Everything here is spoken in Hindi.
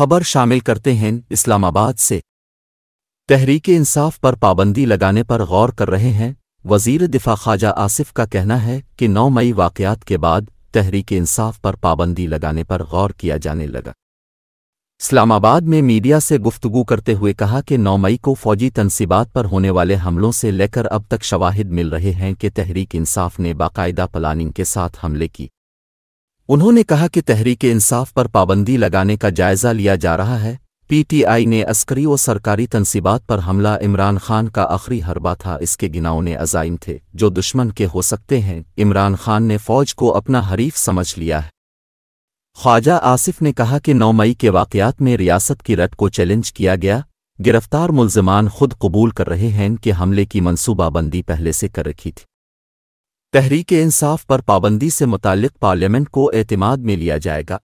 खबर शामिल करते हैं इस्लामाबाद से तहरीक इंसाफ पर पाबंदी लगाने पर गौर कर रहे हैं वजीर दिफा ख्वाजा आसिफ का कहना है कि 9 मई वाकयात के बाद तहरीक इंसाफ पर पाबंदी लगाने पर गौर किया जाने लगा इस्लामाबाद में मीडिया से गुफ्तगू करते हुए कहा कि 9 मई को फौजी तनसीबात पर होने वाले हमलों से लेकर अब तक शवाहिद मिल रहे हैं कि तहरीक इंसाफ ने बाकायदा प्लानिंग के साथ हमले की उन्होंने कहा कि तहरीक इंसाफ पर पाबंदी लगाने का जायजा लिया जा रहा है पीटीआई ने अस्करी और सरकारी तनसीबात पर हमला इमरान खान का आखिरी हरबा था इसके गिनाओने अजाइम थे जो दुश्मन के हो सकते हैं इमरान खान ने फौज को अपना हरीफ समझ लिया है ख्वाजा आसिफ ने कहा कि 9 मई के वाकयात में रियासत की रट को चैलेंज किया गया गिरफ्तार मुलजमान खुद कबूल कर रहे हैं कि हमले की मनसूबाबंदी पहले से कर रखी थी तहरीक इंसाफ पर पाबंदी से मुतक पार्लियामेंट को एतमाद में लिया जाएगा